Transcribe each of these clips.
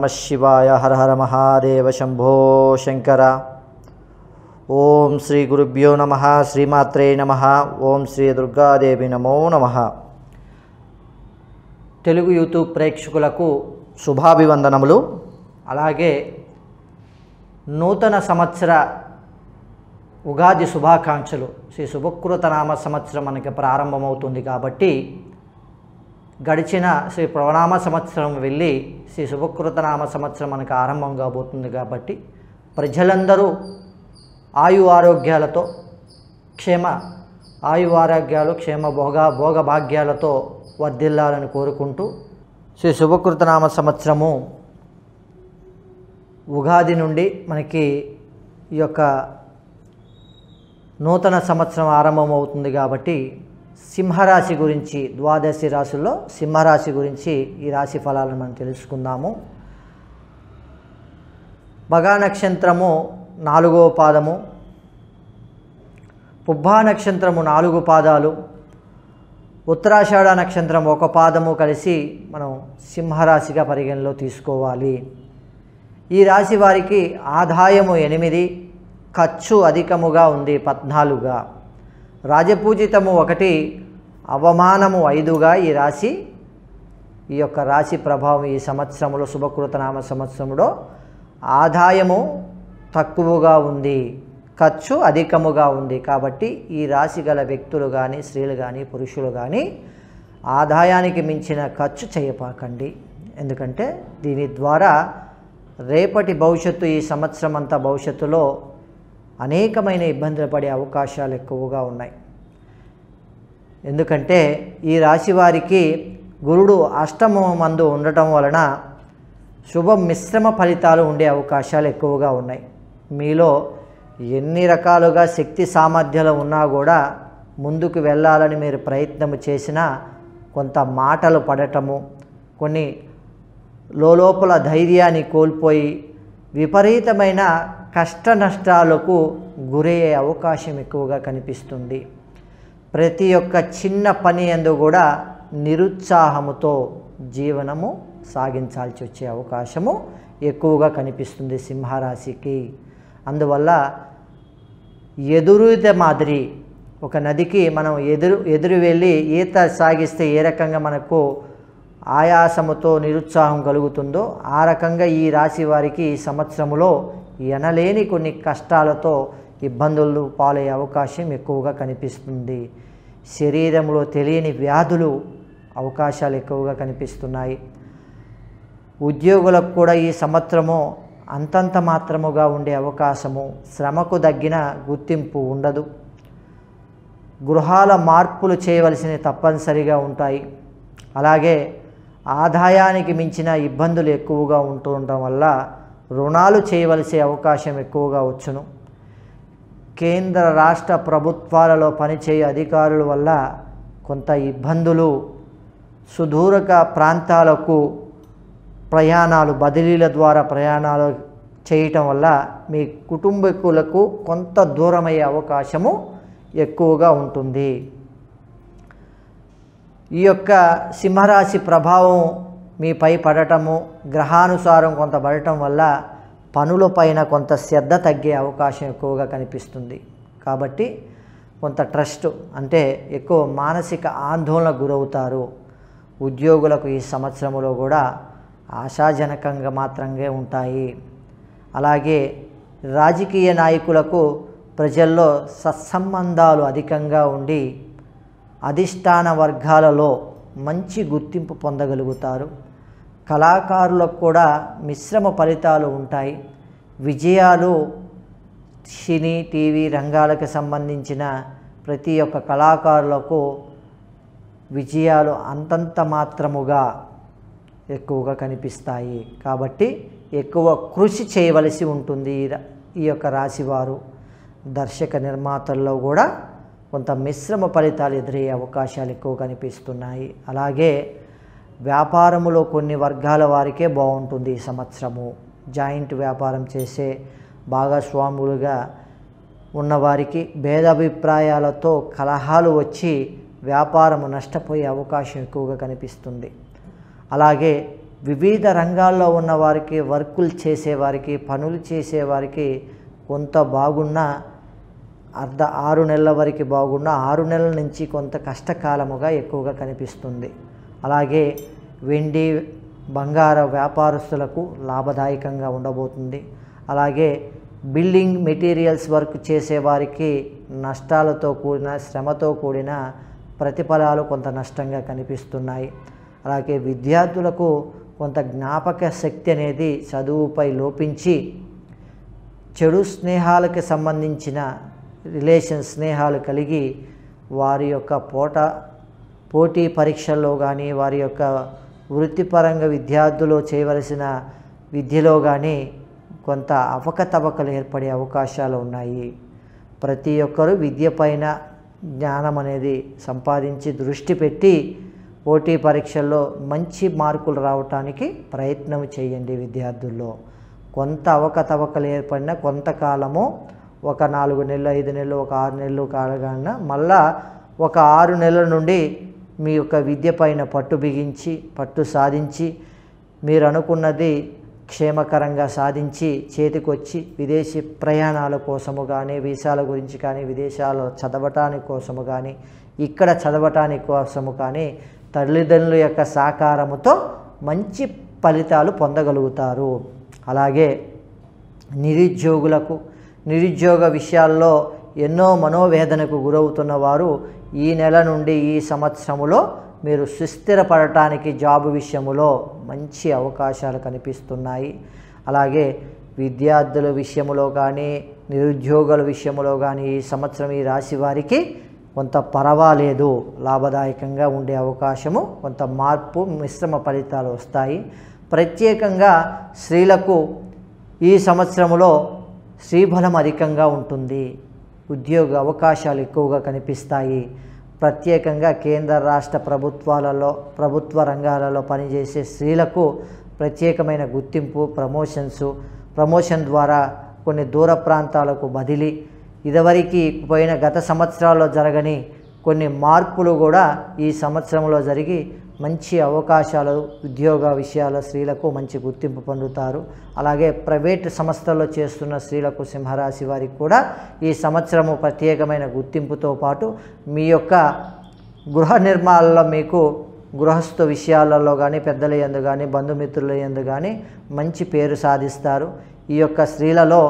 నమ శివాయ హర హర మహాదేవ శంభో శంకర ఓం శ్రీ గురుభ్యో నమ శ్రీమాత్రే నమ ఓం శ్రీ దుర్గాదేవి నమో నమ తెలుగు యూట్యూబ్ ప్రేక్షకులకు శుభాభివందనములు అలాగే నూతన సంవత్సర ఉగాది శుభాకాంక్షలు శ్రీ శుభకృతనామ సంవత్సరం మనకి ప్రారంభమవుతుంది కాబట్టి గడిచిన శ్రీ ప్రవనామ సంవత్సరం వెళ్ళి శ్రీ శుభకృతనామ సంవత్సరం మనకు ఆరంభం కాబోతుంది కాబట్టి ప్రజలందరూ ఆయు ఆరోగ్యాలతో క్షేమ ఆయు ఆరోగ్యాలు క్షేమ భోగ భోగభాగ్యాలతో వర్ధిల్లాలని కోరుకుంటూ శ్రీ శుభకృతనామ సంవత్సరము ఉగాది నుండి మనకి ఈ యొక్క నూతన సంవత్సరం ఆరంభమవుతుంది కాబట్టి సింహరాశి గురించి ద్వాదశి రాశుల్లో సింహరాశి గురించి ఈ రాశి ఫలాలను మనం తెలుసుకుందాము మగా నక్షత్రము నాలుగో పాదము పుబ్బా నక్షత్రము నాలుగు పాదాలు ఉత్తరాషాఢ నక్షత్రం ఒక పాదము కలిసి మనం సింహరాశిగా పరిగణలో తీసుకోవాలి ఈ రాశి వారికి ఆదాయము ఎనిమిది ఖర్చు అధికముగా ఉంది పద్నాలుగుగా రాజపూజితము ఒకటి అవమానము ఐదుగా ఈ రాశి ఈ యొక్క రాశి ప్రభావం ఈ సంవత్సరంలో శుభకృతనామ సంవత్సరంలో ఆదాయము తక్కువగా ఉంది ఖర్చు అధికముగా ఉంది కాబట్టి ఈ రాశి గల వ్యక్తులు కానీ స్త్రీలు కానీ పురుషులు కానీ ఆదాయానికి మించిన ఖర్చు చేయపాకండి ఎందుకంటే దీని ద్వారా రేపటి భవిష్యత్తు ఈ సంవత్సరం అంతా భవిష్యత్తులో అనేకమైన ఇబ్బందులు పడే అవకాశాలు ఎక్కువగా ఉన్నాయి ఎందుకంటే ఈ రాశి వారికి గురుడు అష్టమం మందు ఉండటం వలన శుభ మిశ్రమ ఫలితాలు ఉండే అవకాశాలు ఎక్కువగా ఉన్నాయి మీలో ఎన్ని రకాలుగా శక్తి సామర్థ్యాలు ఉన్నా కూడా ముందుకు వెళ్ళాలని మీరు ప్రయత్నం చేసినా కొంత మాటలు పడటము కొన్ని లోపల ధైర్యాన్ని కోల్పోయి విపరీతమైన కష్ట నష్టాలకు గురయ్యే అవకాశం ఎక్కువగా కనిపిస్తుంది ప్రతి ఒక్క చిన్న పని ఎందు కూడా నిరుత్సాహముతో జీవనము సాగించాల్సి వచ్చే అవకాశము ఎక్కువగా కనిపిస్తుంది సింహరాశికి అందువల్ల ఎదురుత మాదిరి ఒక నదికి మనం ఎదురు ఎదురు వెళ్ళి ఈత సాగిస్తే ఏ రకంగా మనకు ఆయాసముతో నిరుత్సాహం కలుగుతుందో ఆ రకంగా ఈ రాశి వారికి ఈ సంవత్సరంలో ఎనలేని కొన్ని కష్టాలతో ఇబ్బందులు పాలయ్యే అవకాశం ఎక్కువగా కనిపిస్తుంది శరీరంలో తెలియని వ్యాధులు అవకాశాలు ఎక్కువగా కనిపిస్తున్నాయి ఉద్యోగులకు కూడా ఈ సంవత్సరము అంతంత మాత్రముగా ఉండే అవకాశము శ్రమకు తగ్గిన గుర్తింపు ఉండదు గృహాల మార్పులు చేయవలసినవి తప్పనిసరిగా ఉంటాయి అలాగే ఆదాయానికి మించిన ఇబ్బందులు ఎక్కువగా ఉంటుండటం వల్ల రుణాలు చేయవలసే అవకాశం ఎక్కువగా వచ్చును కేంద్ర రాష్ట్ర ప్రభుత్వాలలో పనిచేయ అధికారుల వల్ల కొంత ఇబ్బందులు సుదూరక ప్రాంతాలకు ప్రయాణాలు బదిలీల ద్వారా ప్రయాణాలు చేయటం వల్ల మీ కుటుంబీకులకు కొంత దూరమయ్యే అవకాశము ఎక్కువగా ఉంటుంది ఈ యొక్క సింహరాశి ప్రభావం మీపై పడటము గ్రహానుసారం కొంత పడటం వల్ల పనులపైన కొంత శ్రద్ధ తగ్గే అవకాశం ఎక్కువగా కనిపిస్తుంది కాబట్టి కొంత ట్రస్ట్ అంటే ఎక్కువ మానసిక ఆందోళన గురవుతారు ఉద్యోగులకు ఈ సంవత్సరంలో కూడా ఆశాజనకంగా మాత్రంగా ఉంటాయి అలాగే రాజకీయ నాయకులకు ప్రజల్లో సత్సంబంధాలు అధికంగా ఉండి అధిష్టాన వర్గాలలో మంచి గుర్తింపు పొందగలుగుతారు కళాకారులకు కూడా మిశ్రమ ఫలితాలు ఉంటాయి విజయాలు సినీ టీవీ రంగాలకు సంబంధించిన ప్రతి ఒక్క కళాకారులకు విజయాలు అంతంత మాత్రముగా ఎక్కువగా కనిపిస్తాయి కాబట్టి ఎక్కువ కృషి చేయవలసి ఉంటుంది ఈ యొక్క రాశివారు దర్శక నిర్మాతల్లో కూడా కొంత మిశ్రమ ఫలితాలు ఎదురయ్యే అవకాశాలు ఎక్కువ కనిపిస్తున్నాయి అలాగే వ్యాపారములో కొన్ని వర్గాల వారికే బాగుంటుంది ఈ సంవత్సరము జాయింట్ వ్యాపారం చేసే భాగస్వాములుగా ఉన్నవారికి భేదాభిప్రాయాలతో కలహాలు వచ్చి వ్యాపారము నష్టపోయే అవకాశం ఎక్కువగా కనిపిస్తుంది అలాగే వివిధ రంగాల్లో ఉన్నవారికి వర్కులు చేసేవారికి పనులు చేసేవారికి కొంత బాగున్నా అర్ధ ఆరు నెలల వరకు బాగున్నా ఆరు నెలల నుంచి కొంత కష్టకాలముగా ఎక్కువగా కనిపిస్తుంది అలాగే వెండి బంగార వ్యాపారస్తులకు లాభదాయకంగా ఉండబోతుంది అలాగే బిల్డింగ్ మెటీరియల్స్ వర్క్ చేసేవారికి నష్టాలతో కూడిన శ్రమతో కూడిన ప్రతిఫలాలు కొంత నష్టంగా కనిపిస్తున్నాయి అలాగే విద్యార్థులకు కొంత జ్ఞాపక శక్తి అనేది చదువుపై లోపించి చెడు స్నేహాలకు సంబంధించిన రిలేషన్ స్నేహాలు కలిగి వారి యొక్క పోట పోటీ పరీక్షల్లో కానీ వారి యొక్క వృత్తిపరంగా విద్యార్థులు చేయవలసిన విద్యలో కానీ కొంత అవకతవకలు ఏర్పడే అవకాశాలు ఉన్నాయి ప్రతి ఒక్కరూ విద్య పైన జ్ఞానం అనేది సంపాదించి దృష్టి పెట్టి పోటీ పరీక్షల్లో మంచి మార్కులు రావటానికి ప్రయత్నం చేయండి విద్యార్థుల్లో కొంత అవకతవకలు ఏర్పడిన కొంతకాలము ఒక నాలుగు నెలలు ఐదు నెలలు ఒక ఆరు నెలలు కాడగాన మళ్ళా ఒక ఆరు నెలల నుండి మీ యొక్క విద్య పైన పట్టు బిగించి పట్టు సాధించి మీరు అనుకున్నది క్షేమకరంగా సాధించి చేతికొచ్చి విదేశీ ప్రయాణాల కోసము కానీ వీసాల గురించి కానీ విదేశాలు చదవటానికి కోసము కానీ ఇక్కడ చదవటానికి కోసము కానీ తల్లిదండ్రుల యొక్క సహకారముతో మంచి ఫలితాలు పొందగలుగుతారు అలాగే నిరుద్యోగులకు నిరుద్యోగ విషయాల్లో ఎన్నో మనోవేదనకు గురవుతున్న వారు ఈ నెల నుండి ఈ సంవత్సరములో మీరు సుస్థిరపడటానికి జాబ్ విషయములో మంచి అవకాశాలు కనిపిస్తున్నాయి అలాగే విద్యార్థుల విషయములో కానీ నిరుద్యోగుల విషయంలో కానీ ఈ సంవత్సరం ఈ రాశి వారికి కొంత పర్వాలేదు లాభదాయకంగా ఉండే అవకాశము కొంత మార్పు మిశ్రమ ఫలితాలు వస్తాయి ప్రత్యేకంగా స్త్రీలకు ఈ సంవత్సరంలో స్త్రీబలం అధికంగా ఉంటుంది ఉద్యోగ అవకాశాలు ఎక్కువగా కనిపిస్తాయి ప్రత్యేకంగా కేంద్ర రాష్ట్ర ప్రభుత్వాలలో ప్రభుత్వ రంగాలలో పనిచేసే స్త్రీలకు ప్రత్యేకమైన గుర్తింపు ప్రమోషన్స్ ప్రమోషన్ ద్వారా కొన్ని దూర ప్రాంతాలకు బదిలీ ఇదివరకు పోయిన గత సంవత్సరాల్లో జరగని కొన్ని మార్పులు కూడా ఈ సంవత్సరంలో జరిగి మంచి అవకాశాలు ఉద్యోగ విషయాల స్త్రీలకు మంచి గుర్తింపు పొందుతారు అలాగే ప్రైవేట్ సంస్థల్లో చేస్తున్న స్త్రీలకు సింహరాశి వారికి కూడా ఈ సంవత్సరము ప్రత్యేకమైన గుర్తింపుతో పాటు మీ యొక్క గృహ నిర్మాణాల్లో మీకు గృహస్థ విషయాలలో కానీ పెద్దల ఎందు కానీ బంధుమిత్రుల ఎందు కానీ మంచి పేరు సాధిస్తారు ఈ యొక్క స్త్రీలలో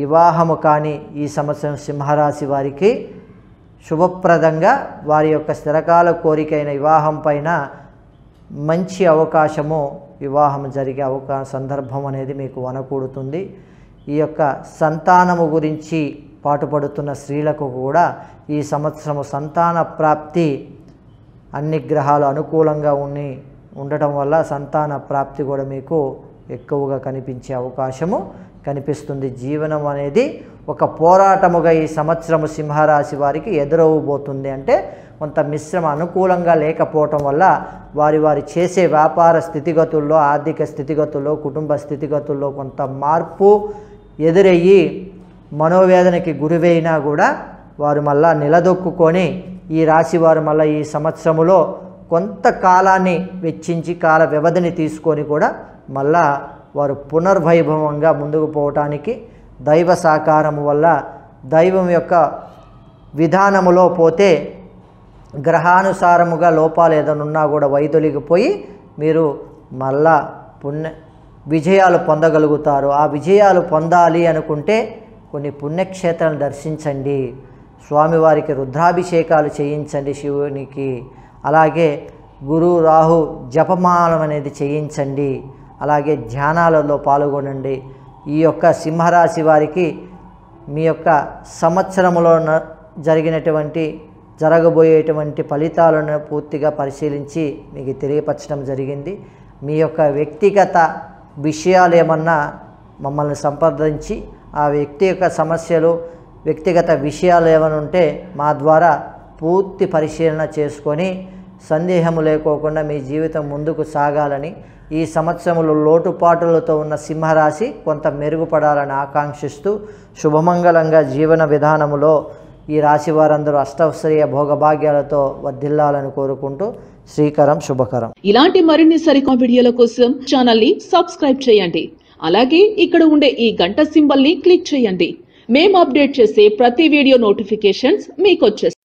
వివాహము కానీ ఈ సంవత్సరం సింహరాశి వారికి శుభప్రదంగా వారి యొక్క స్థిరకాల కోరికైన వివాహం పైన మంచి అవకాశము వివాహం జరిగే అవకా సందర్భం అనేది మీకు వనకూడుతుంది ఈ యొక్క సంతానము గురించి పాటుపడుతున్న స్త్రీలకు కూడా ఈ సంవత్సరము సంతాన ప్రాప్తి అన్ని గ్రహాలు అనుకూలంగా ఉండి ఉండటం వల్ల సంతాన ప్రాప్తి కూడా మీకు ఎక్కువగా కనిపించే అవకాశము కనిపిస్తుంది జీవనం అనేది ఒక పోరాటముగా ఈ సంవత్సరము సింహరాశి వారికి ఎదురవబోతుంది అంటే కొంత మిశ్రమ అనుకూలంగా లేకపోవటం వల్ల వారి వారి చేసే వ్యాపార స్థితిగతుల్లో ఆర్థిక స్థితిగతుల్లో కుటుంబ స్థితిగతుల్లో కొంత మార్పు ఎదురయ్యి మనోవేదనకి గురివైనా కూడా వారు మళ్ళా నిలదొక్కుకొని ఈ రాశి వారు మళ్ళీ ఈ సంవత్సరములో కొంత కాలాన్ని వెచ్చించి కాల వ్యవధిని తీసుకొని కూడా మళ్ళా వారు పునర్వైభవంగా ముందుకు పోవటానికి దైవ సాకారము వల్ల దైవం యొక్క విధానములో పోతే గ్రహానుసారముగా లోపాలు ఏదైనా కూడా వైదొలిగిపోయి మీరు మళ్ళా పుణ్య విజయాలు పొందగలుగుతారు ఆ విజయాలు పొందాలి అనుకుంటే కొన్ని పుణ్యక్షేత్రాలను దర్శించండి స్వామివారికి రుద్రాభిషేకాలు చేయించండి శివునికి అలాగే గురు రాహు జపమానం అనేది చేయించండి అలాగే ధ్యానాలలో పాల్గొనండి ఈ యొక్క సింహరాశి వారికి మీ యొక్క సంవత్సరంలో జరిగినటువంటి జరగబోయేటువంటి ఫలితాలను పూర్తిగా పరిశీలించి మీకు తెలియపరచడం జరిగింది మీ యొక్క వ్యక్తిగత విషయాలు ఏమన్నా మమ్మల్ని సంప్రదించి ఆ వ్యక్తి యొక్క సమస్యలు వ్యక్తిగత విషయాలు ఏమైనా ఉంటే మా ద్వారా పూర్తి పరిశీలన చేసుకొని సందేహము లేకోకుండా మీ జీవితం ముందుకు సాగాలని ఈ సంవత్సరంలో లోటుపాటులతో ఉన్న సింహరాశి కొంత మెరుగుపడాలని ఆకాంక్షిస్తూ శుభమంగళంగా జీవన విధానములో ఈ రాశి వారందరూ అష్టశ్రేయ భోగభాగ్యాలతో వర్ధిల్లాలని కోరుకుంటూ శ్రీకరం శుభకరం ఇలాంటి మరిన్ని సరికొత్త వీడియోల కోసం ఛానల్ ని సబ్స్క్రైబ్ చేయండి అలాగే ఇక్కడ ఉండే ఈ గంట సింబల్ ని క్లిక్ చేయండి మేము అప్డేట్ చేసే ప్రతి వీడియో నోటిఫికేషన్స్ మీకు